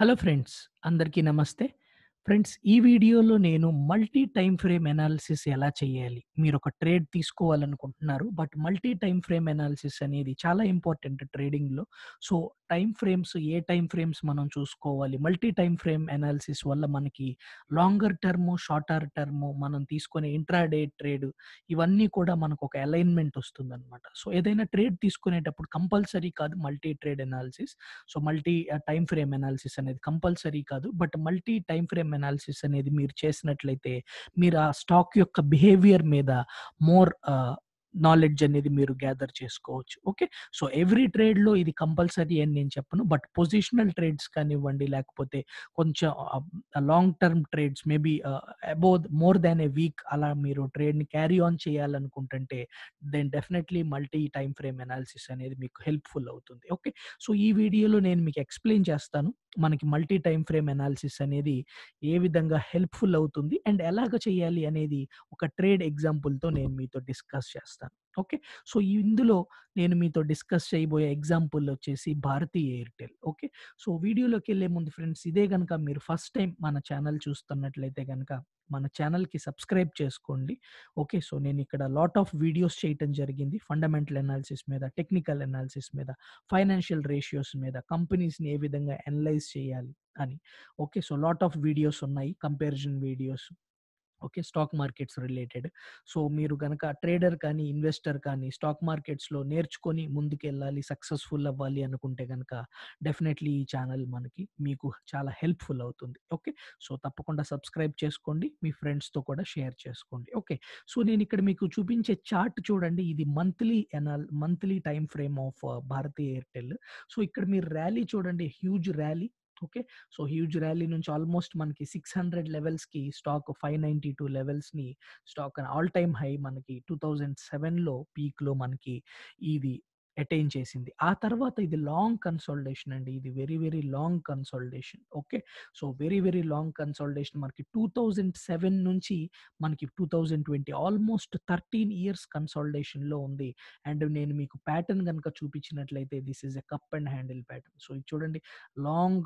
hello friends అందరికీ నమస్తే friends ఈ వీడియోలో నేను మల్టీ టైం ఫ్రేమ్ ఎనాలిసిస్ ఎలా చేయాలి మీరు ఒక ట్రేడ్ తీసుకోవాలనుకుంటున్నారు but multi time frame analysis అనేది చాలా ఇంపార్టెంట్ ట్రేడింగ్లో so time frames a time frames మనం చూసుకోవాలి మల్టీ టైం ఫ్రేమ్ ఎనాలిసిస్ వల్ల మనకి లాంగర్ టర్ము షార్టర్ టర్ము మనం తీసుకునే ఇంట్రాడే ట్రేడ్ ఇవన్నీ కూడా మనకు ఒక అలైన్మెంట్ వస్తుందన్నమాట సో ఏదైనా ట్రేడ్ తీసుకునేటప్పుడు కంపల్సరీ కాదు multi trade analysis so multi time frame analysis అనేది కంపల్సరీ కాదు but multi time frame analysis అనేది మీరు చేసినట్లయితే మీరు ఆ స్టాక్ యొక్క బిహేవియర్ మీద మోర్ నాలెడ్జ్ అనేది మీరు గ్యాదర్ చేసుకోవచ్చు ఓకే సో ఎవ్రీ ట్రేడ్లో ఇది కంపల్సరీ అని నేను చెప్పను బట్ పొజిషనల్ ట్రేడ్స్ కానివ్వండి లేకపోతే కొంచెం long term trades maybe above more than a week అలా మీరు ట్రేడ్ని క్యారీ ఆన్ చేయాలనుకుంటుంటే then definitely multi time frame analysis అనేది మీకు హెల్ప్ఫుల్ అవుతుంది ఓకే సో ఈ వీడియోలో నేను మీకు ఎక్స్ప్లెయిన్ చేస్తాను మనకి మల్టీ టైం ఫ్రేమ్ అనాలిసిస్ అనేది ఏ విధంగా హెల్ప్ఫుల్ అవుతుంది అండ్ ఎలాగ చేయాలి అనేది ఒక ట్రేడ్ ఎగ్జాంపుల్తో నేను మీతో డిస్కస్ చేస్తాను ఓకే సో ఇందులో నేను మీతో డిస్కస్ చేయబోయే ఎగ్జాంపుల్ వచ్చేసి భారతీయ ఎయిర్టెల్ ఓకే సో వీడియోలోకి వెళ్ళే ముందు ఫ్రెండ్స్ ఇదే కనుక మీరు ఫస్ట్ టైం మన ఛానల్ చూస్తున్నట్లయితే కనుక మన ఛానల్కి సబ్స్క్రైబ్ చేసుకోండి ఓకే సో నేను ఇక్కడ లాట్ ఆఫ్ వీడియోస్ చేయటం జరిగింది ఫండమెంటల్ అనాలిసిస్ మీద టెక్నికల్ అనాలిసిస్ మీద ఫైనాన్షియల్ రేషియోస్ మీద కంపెనీస్ని ఏ విధంగా అనలైజ్ చేయాలి అని okay so lot of videos ఉన్నాయి comparison videos okay stock markets related so మీరు కనుక ట్రేడర్ కానీ ఇన్వెస్టర్ కానీ స్టాక్ మార్కెట్స్లో నేర్చుకొని ముందుకెళ్ళాలి సక్సెస్ఫుల్ అవ్వాలి అనుకుంటే కనుక డెఫినెట్లీ ఈ ఛానల్ మనకి మీకు చాలా హెల్ప్ఫుల్ అవుతుంది ఓకే సో తప్పకుండా సబ్స్క్రైబ్ చేసుకోండి మీ ఫ్రెండ్స్తో కూడా షేర్ చేసుకోండి ఓకే సో నేను ఇక్కడ మీకు చూపించే చార్ట్ చూడండి ఇది మంత్లీ ఎనాల్ monthly time frame of Bharti Airtel so ఇక్కడ మీరు ర్యాలీ చూడండి huge rally okay so huge rally నుంచి ఆల్మోస్ట్ మనకి సిక్స్ హండ్రెడ్ లెవెల్స్కి స్టాక్ ఫైవ్ నైన్టీ టూ లెవెల్స్ని స్టాక్ ఆల్ టైమ్ హై మనకి టూ థౌజండ్ సెవెన్లో పీక్లో మనకి ఇది అటైన్ చేసింది ఆ తర్వాత ఇది లాంగ్ కన్సల్టేషన్ అండి ఇది very very long consultation okay so very very long consultation మనకి టూ థౌజండ్ సెవెన్ నుంచి మనకి two thousand twenty almost thirteen years లో ఉంది అండ్ నేను మీకు ప్యాటర్న్ కనుక చూపించినట్లయితే this is a cup and handle pattern so ఇది చూడండి long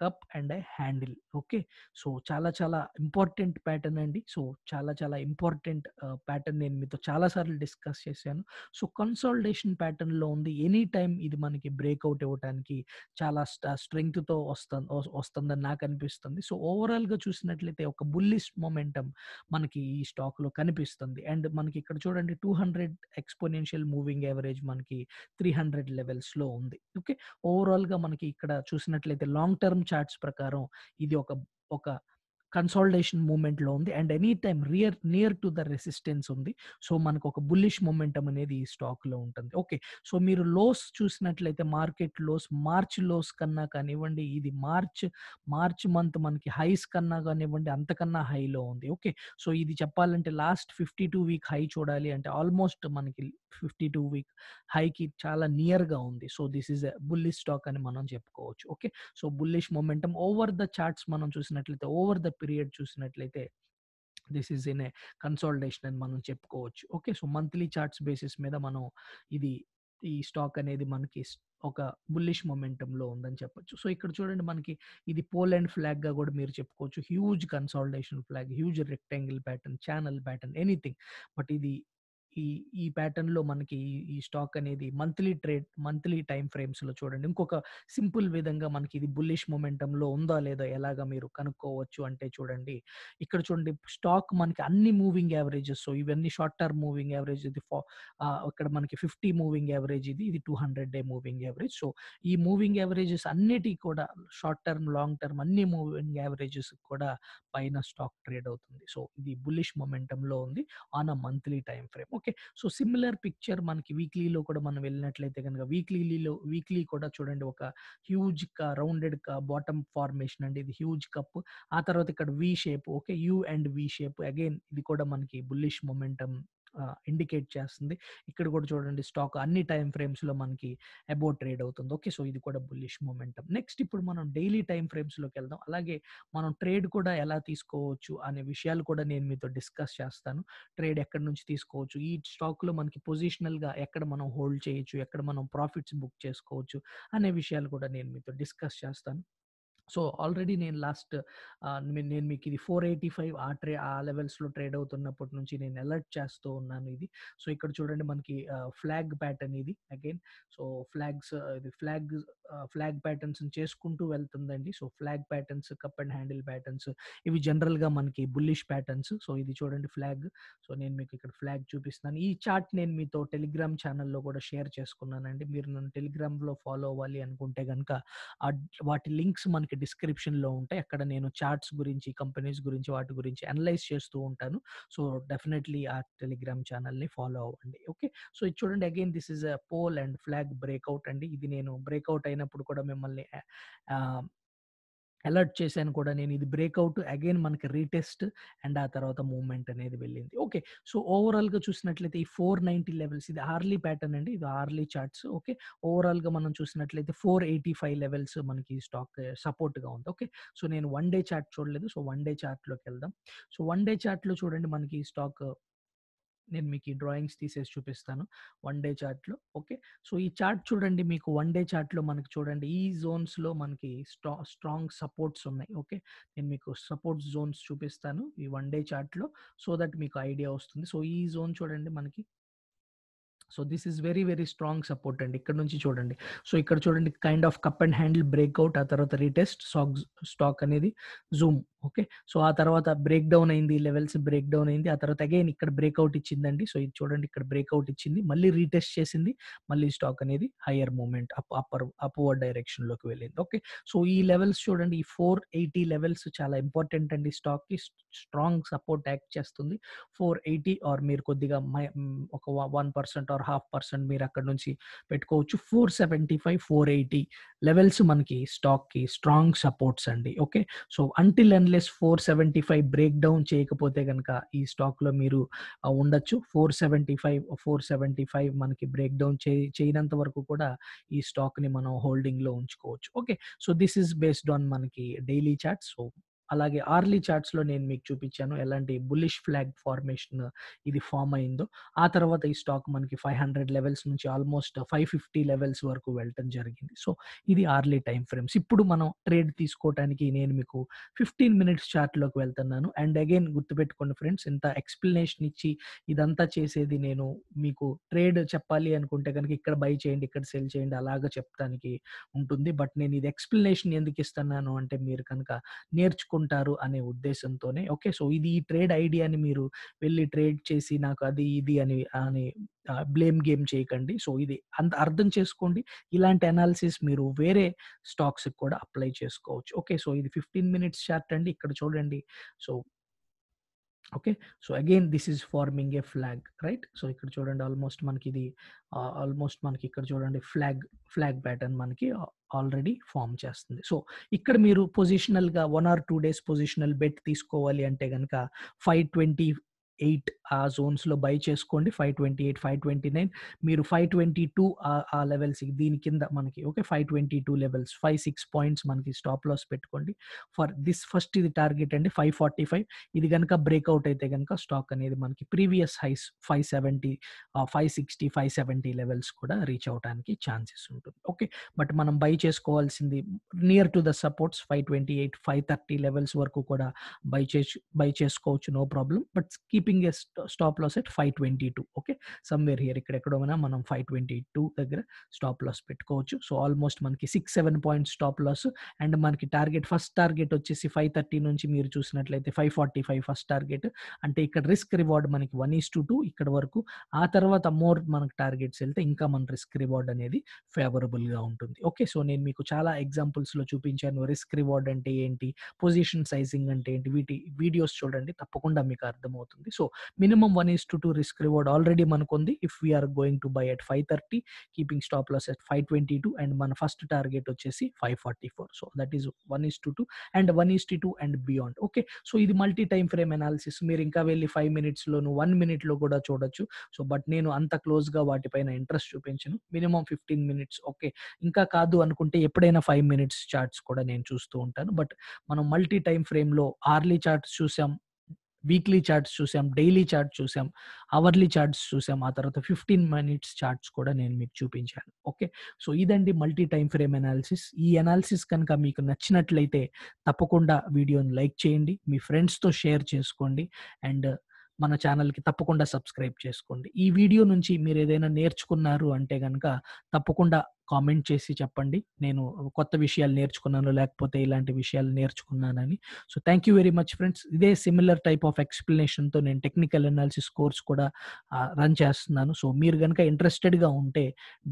cup and I handle okay so చాలా చాలా ఇంపార్టెంట్ ప్యాటర్న్ అండి సో చాలా చాలా ఇంపార్టెంట్ ప్యాటర్న్ నేను మీతో చాలాసార్లు డిస్కస్ చేశాను సో కన్సాలిడేషన్ ప్యాటర్న్లో ఉంది ఎనీ టైం ఇది మనకి బ్రేక్అవుట్ ఇవ్వడానికి చాలా స్ట్రెంగ్త్తో వస్తుంది వస్తుందని నాకు అనిపిస్తుంది సో ఓవరాల్గా చూసినట్లయితే ఒక బుల్లిస్ట్ మొమెంటం మనకి ఈ స్టాక్లో కనిపిస్తుంది అండ్ మనకి ఇక్కడ చూడండి two hundred exponential moving average మనకి త్రీ హండ్రెడ్ లెవెల్స్లో ఉంది ఓకే ఓవరాల్గా మనకి ఇక్కడ చూసినట్లయితే లాంగ్ టర్మ్ చార్ట్స్ ప్రకారం ఇది ఒక ఒక కన్సాలిడేషన్ మూమెంట్లో ఉంది and any time rear near to the resistance ఉంది సో మనకు ఒక బుల్లిష్ మూమెంటం అనేది ఈ స్టాక్లో ఉంటుంది ఓకే సో మీరు లోస్ చూసినట్లయితే మార్కెట్ లోస్ మార్చ్ లోస్ కన్నా కానివ్వండి ఇది మార్చ్ మార్చ్ మంత్ మనకి హైస్ కన్నా కానివ్వండి అంతకన్నా హైలో ఉంది ఓకే సో ఇది చెప్పాలంటే last fifty two week high చూడాలి అంటే ఆల్మోస్ట్ మనకి ఫిఫ్టీ టూ వీక్ హైకి చాలా నియర్గా ఉంది so this is bullish stock అని మనం చెప్పుకోవచ్చు okay so bullish momentum over the charts మనం చూసినట్లయితే ఓవర్ ద పీరియడ్ చూసినట్లయితే this is in a consolidation అని మనం చెప్పుకోవచ్చు okay so monthly charts basis మీద మనం ఇది ఈ స్టాక్ అనేది మనకి ఒక బుల్లిష్ మొమెంటంలో ఉందని చెప్పొచ్చు సో ఇక్కడ చూడండి మనకి ఇది పోలాండ్ ఫ్లాగ్గా కూడా మీరు చెప్పుకోవచ్చు huge consolidation flag huge rectangle pattern channel pattern anything but ఇది ఈ ఈ ప్యాటర్న్ లో మనకి ఈ స్టాక్ అనేది monthly trade monthly time frames లో చూడండి ఇంకొక సింపుల్ విధంగా మనకి ఇది బుల్లిష్ మొమెంటం లో ఉందా లేదా ఎలాగా మీరు కనుక్కోవచ్చు అంటే చూడండి ఇక్కడ చూడండి స్టాక్ మనకి అన్ని మూవింగ్ యావరేజెస్ సో ఇవన్నీ షార్ట్ టర్మ్ మూవింగ్ యావరేజ్ ఇది ఇక్కడ మనకి ఫిఫ్టీ మూవింగ్ యావరేజ్ ఇది ఇది two hundred day moving average so ఈ మూవింగ్ యావరేజెస్ అన్నిటి కూడా షార్ట్ టర్మ్ లాంగ్ టర్మ్ అన్ని మూవింగ్ యావరేజెస్ కూడా పైన స్టాక్ ట్రేడ్ అవుతుంది సో ఇది బుల్లిష్ మొమెంటం లో ఉంది on a monthly time frame okay okay so similar picture మనకి వీక్లీలో కూడా మనం వెళ్ళినట్లయితే కనుక వీక్లీలో వీక్లీ కూడా చూడండి ఒక హ్యూజ్ కా రౌండెడ్ కా బాటమ్ ఫార్మేషన్ అండి ఇది హ్యూజ్ కప్ ఆ తర్వాత ఇక్కడ V shape okay U and V shape again ఇది కూడా మనకి బుల్లిష్ మొమెంటమ్ ఇండికేట్ చేస్తుంది ఇక్కడ కూడా చూడండి స్టాక్ అన్ని టైం ఫ్రేమ్స్లో మనకి అబౌ ట్రేడ్ అవుతుంది ఓకే సో ఇది కూడా బుల్లిష్ మూమెంటం నెక్స్ట్ ఇప్పుడు మనం డైలీ టైం ఫ్రేమ్స్లోకి వెళ్దాం అలాగే మనం ట్రేడ్ కూడా ఎలా తీసుకోవచ్చు అనే విషయాలు కూడా నేను మీతో డిస్కస్ చేస్తాను ట్రేడ్ ఎక్కడ నుంచి తీసుకోవచ్చు ఈ స్టాక్లో మనకి పొజిషనల్గా ఎక్కడ మనం హోల్డ్ చేయొచ్చు ఎక్కడ మనం ప్రాఫిట్స్ బుక్ చేసుకోవచ్చు అనే విషయాలు కూడా నేను మీతో డిస్కస్ చేస్తాను సో ఆల్రెడీ నేను లాస్ట్ నేను మీకు ఇది ఫోర్ ఎయిటీ ఫైవ్ ఆ ట్రే ఆ లెవెల్స్లో ట్రేడ్ అవుతున్నప్పటి నుంచి నేను అలర్ట్ చేస్తూ ఉన్నాను ఇది సో ఇక్కడ చూడండి మనకి ఫ్లాగ్ ప్యాటర్న్ ఇది అగైన్ సో ఫ్లాగ్స్ ఇది ఫ్లాగ్ ఫ్లాగ్ ప్యాటర్న్స్ చేసుకుంటూ వెళ్తుందండి so flag patterns cup and handle patterns ఇవి జనరల్గా మనకి బుల్లిష్ ప్యాటర్న్స్ సో ఇది చూడండి ఫ్లాగ్ సో నేను మీకు ఇక్కడ ఫ్లాగ్ చూపిస్తున్నాను ఈ చార్ట్ నేను మీతో టెలిగ్రామ్ ఛానల్లో కూడా షేర్ చేసుకున్నానండి మీరు నన్ను టెలిగ్రామ్లో ఫాలో అవ్వాలి అనుకుంటే కనుక వాటి లింక్స్ మనకి డిస్క్రిప్షన్లో ఉంటాయి అక్కడ నేను చార్ట్స్ గురించి కంపెనీస్ గురించి వాటి గురించి అనలైజ్ చేస్తూ ఉంటాను సో డెఫినెట్లీ ఆ టెలిగ్రామ్ ఛానల్ని ఫాలో అవ్వండి ఓకే సో ఇది చూడండి again this is a pole and flag breakout అండి ఇది నేను బ్రేక్అవుట్ అయినప్పుడు కూడా మిమ్మల్ని అలర్ట్ చేశాను కూడా నేను ఇది బ్రేక్అవుట్ అగైన్ మనకి రీటెస్ట్ అండ్ ఆ తర్వాత మూమెంట్ అనేది వెళ్ళింది ఓకే సో ఓవరాల్ గా చూసినట్లయితే ఈ ఫోర్ నైంటీ లెవెల్స్ ఇది ఆర్లీ ప్యాటర్న్ అండి ఇది ఆర్లీ చార్ట్స్ ఓకే ఓవరాల్గా మనం చూసినట్లయితే ఫోర్ ఎయిటీ ఫైవ్ లెవెల్స్ మనకి స్టాక్ సపోర్ట్గా ఉంది ఓకే సో నేను వన్ డే చార్ట్ చూడలేదు సో వన్ డే చార్ట్లోకి వెళ్దాం సో వన్ డే లో చూడండి మనకి స్టాక్ నేను మీకు ఈ డ్రాయింగ్స్ తీసేసి చూపిస్తాను వన్ డే చార్ట్లో ఓకే సో ఈ చార్ట్ చూడండి మీకు వన్ డే చార్ట్లో మనకి చూడండి ఈ జోన్స్లో మనకి స్ట్రా స్ట్రాంగ్ సపోర్ట్స్ ఉన్నాయి ఓకే నేను మీకు సపోర్ట్ జోన్స్ చూపిస్తాను ఈ వన్ డే చార్ట్లో సో దట్ మీకు ఐడియా వస్తుంది సో ఈ జోన్ చూడండి మనకి so this is very very strong support అండి ఇక్కడ నుంచి చూడండి సో ఇక్కడ చూడండి kind of cup and handle breakout ఆ తర్వాత రీటెస్ట్ స్టాక్ స్టాక్ అనేది జూమ్ ఓకే సో ఆ తర్వాత బ్రేక్ డౌన్ అయింది లెవెల్స్ బ్రేక్ డౌన్ అయింది ఆ తర్వాత అగైన్ ఇక్కడ బ్రేక్అవుట్ ఇచ్చిందండి సో ఇది చూడండి ఇక్కడ బ్రేక్అవుట్ ఇచ్చింది మళ్ళీ రీటెస్ట్ చేసింది మళ్ళీ స్టాక్ అనేది higher movement up upper upward లోకి వెళ్ళింది ఓకే సో ఈ లెవెల్స్ చూడండి ఈ ఫోర్ ఎయిటీ లెవెల్స్ చాలా ఇంపార్టెంట్ అండి స్టాక్ కి స్ట్రాంగ్ సపోర్ట్ యాక్ట్ చేస్తుంది ఫోర్ ఎయిటీ ఆర్ మీరు కొద్దిగా ఒక one percent or half percent మీరు అక్కడ నుంచి పెట్టుకోవచ్చు four seventy five four eighty levels మనకి స్టాక్ కి స్ట్రాంగ్ సపోర్ట్స్ అండి okay so until and minus four seventy five break down చేయకపోతే కనుక ఈ స్టాక్ లో మీరు ఉండొచ్చు four seventy five four seventy five మనకి బ్రేక్ డౌన్ చేయనంత వరకు కూడా ఈ స్టాక్ ని మనం హోల్డింగ్ లో ఉంచుకోవచ్చు okay so this is based on మనకి డైలీ చాట్ సో అలాగే ఆర్లీ చార్ట్స్ లో నేను మీకు చూపించాను ఎలాంటి బుల్లిష్ ఫ్లాగ్ ఫార్మేషన్ ఇది ఫామ్ అయిందో ఆ తర్వాత ఈ స్టాక్ మనకి ఫైవ్ హండ్రెడ్ లెవెల్స్ నుంచి ఆల్మోస్ట్ ఫైవ్ ఫిఫ్టీ లెవెల్స్ వరకు వెళ్ళటం జరిగింది సో ఇది ఆర్లీ టైం ఫ్రేమ్స్ ఇప్పుడు మనం ట్రేడ్ తీసుకోవడానికి నేను మీకు ఫిఫ్టీన్ మినిట్స్ చార్ట్ లోకి వెళ్తున్నాను అండ్ అగైన్ గుర్తుపెట్టుకోండి ఫ్రెండ్స్ ఇంత ఎక్స్ప్లెనేషన్ ఇచ్చి ఇదంతా చేసేది నేను మీకు ట్రేడ్ చెప్పాలి అనుకుంటే కనుక ఇక్కడ బై చేయండి ఇక్కడ సెల్ చేయండి అలాగా చెప్తానికి ఉంటుంది బట్ నేను ఇది ఎక్స్ప్లెనేషన్ ఎందుకు ఇస్తున్నాను అంటే మీరు కనుక నేర్చుకో తీసుకుంటారు అనే ఉద్దేశంతోనే ఓకే సో ఇది ఈ ట్రేడ్ ఐడియాని మీరు వెళ్ళి ట్రేడ్ చేసి నాకు అది ఇది అని అని బ్లేమ్ గేమ్ చేయకండి సో ఇది అంత అర్థం చేసుకోండి ఇలాంటి అనాలిసిస్ మీరు వేరే స్టాక్స్ కూడా అప్లై చేసుకోవచ్చు ఓకే సో ఇది ఫిఫ్టీన్ మినిట్స్ చార్ట్ అండి ఇక్కడ చూడండి so okay so again this is forming a flag right so ఇక్కడ చూడండి ఆల్మోస్ట్ మనకి ఇది ఆల్మోస్ట్ మనకి ఇక్కడ చూడండి ఫ్లాగ్ ఫ్లాగ్ ప్యాటర్న్ మనకి ఆల్రెడీ ఫామ్ చేస్తుంది సో ఇక్కడ మీరు పొజిషనల్గా one or two days positional bet తీసుకోవాలి అంటే కనుక ఫైవ్ ట్వంటీ ఎయిట్ ఆ జోన్స్లో బై చేసుకోండి five twenty eight five twenty nine మీరు ఫైవ్ ట్వంటీ టూ ఆ లెవెల్స్ దీని కింద మనకి okay five twenty two levels five six points మనకి స్టాప్ లాస్ పెట్టుకోండి ఫర్ దిస్ ఫస్ట్ ఇది టార్గెట్ అండి ఫైవ్ ఫార్టీ ఫైవ్ ఇది కనుక బ్రేక్అవుట్ అయితే కనుక స్టాక్ అనేది మనకి previous highs five seventy five sixty five seventy levels కూడా రీచ్ అవడానికి ఛాన్సెస్ ఉంటుంది ఓకే బట్ మనం బై చేసుకోవాల్సింది near to the supports five twenty eight five thirty levels వరకు కూడా బై చేసు బై చేసుకోవచ్చు no problem but keep keeping a stop loss at five twenty two okay somewhere here ఇక్కడ ఇక్కడెక్కడమైనా మనం ఫైవ్ ట్వంటీ టూ దగ్గర stop loss పెట్టుకోవచ్చు so almost మనకి six seven point stop loss and మనకి టార్గెట్ ఫస్ట్ టార్గెట్ వచ్చేసి five thirty నుంచి మీరు చూసినట్లయితే five forty five first target అంటే ఇక్కడ రిస్క్ రివార్డ్ మనకి వన్ ఈస్ టు టూ ఇక్కడ వరకు ఆ తర్వాత మోర్ మనకు టార్గెట్స్ వెళ్తే ఇంకా మన రిస్క్ రివార్డ్ అనేది ఫేవరబుల్గా ఉంటుంది ఓకే సో నేను మీకు చాలా ఎగ్జాంపుల్స్లో చూపించాను రిస్క్ రివార్డ్ అంటే ఏంటి పొజిషన్ సైజింగ్ అంటే ఏంటి వీటి వీడియోస్ చూడండి తప్పకుండా మీకు అర్థమవుతుంది So minimum one is to two risk reward already మనకుంది if we're going to buy at five thirty keeping stop loss at five twenty two and మన ఫస్ట్ టార్గెట్ వచ్చేసి five forty four so that is one is to two and one is to two and beyond okay so ఇది multi time frame analysis మీరు ఇంకా వెళ్ళి five minutes మినిట్స్లోను one మినిట్లో కూడా చూడొచ్చు so but నేను అంత క్లోజ్గా వాటిపైన ఇంట్రెస్ట్ చూపించను మినిమం ఫిఫ్టీన్ మినిట్స్ ఓకే ఇంకా కాదు అనుకుంటే ఎప్పుడైనా ఫైవ్ మినిట్స్ చార్ట్స్ కూడా నేను చూస్తూ ఉంటాను బట్ మనం మల్టీ టైం ఫ్రేమ్లో ఆర్లీ చార్ట్స్ చూసాం వీక్లీ చార్ట్స్ చూసాం డైలీ చార్ట్ చూసాం అవర్లీ చార్ట్స్ చూసాం ఆ తర్వాత ఫిఫ్టీన్ మినిట్స్ చార్ట్స్ కూడా నేను మీకు చూపించాను ఓకే సో ఇదండి మల్టీ టైం ఫ్రేమ్ అనాలిసిస్ ఈ అనాలిసిస్ కనుక మీకు నచ్చినట్లయితే తప్పకుండా వీడియోని లైక్ చేయండి మీ ఫ్రెండ్స్తో షేర్ చేసుకోండి అండ్ మన ఛానల్కి తప్పకుండా సబ్స్క్రైబ్ చేసుకోండి ఈ వీడియో నుంచి మీరు ఏదైనా నేర్చుకున్నారు అంటే కనుక తప్పకుండా కామెంట్ చేసి చెప్పండి నేను కొత్త విషయాలు నేర్చుకున్నాను లేకపోతే ఇలాంటి విషయాలు నేర్చుకున్నానని so thank you very much friends ఇదే సిమిలర్ టైప్ ఆఫ్ ఎక్స్ప్లెనేషన్తో నేను టెక్నికల్ అనాలిసిస్ కోర్స్ కూడా రన్ చేస్తున్నాను సో మీరు కనుక ఇంట్రెస్టెడ్గా ఉంటే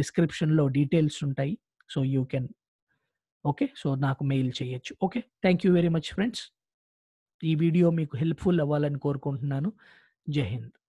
డిస్క్రిప్షన్లో డీటెయిల్స్ ఉంటాయి so you can okay so నాకు మెయిల్ చేయొచ్చు okay thank you very much friends ఈ వీడియో మీకు హెల్ప్ఫుల్ అవ్వాలని కోరుకుంటున్నాను జై హింద్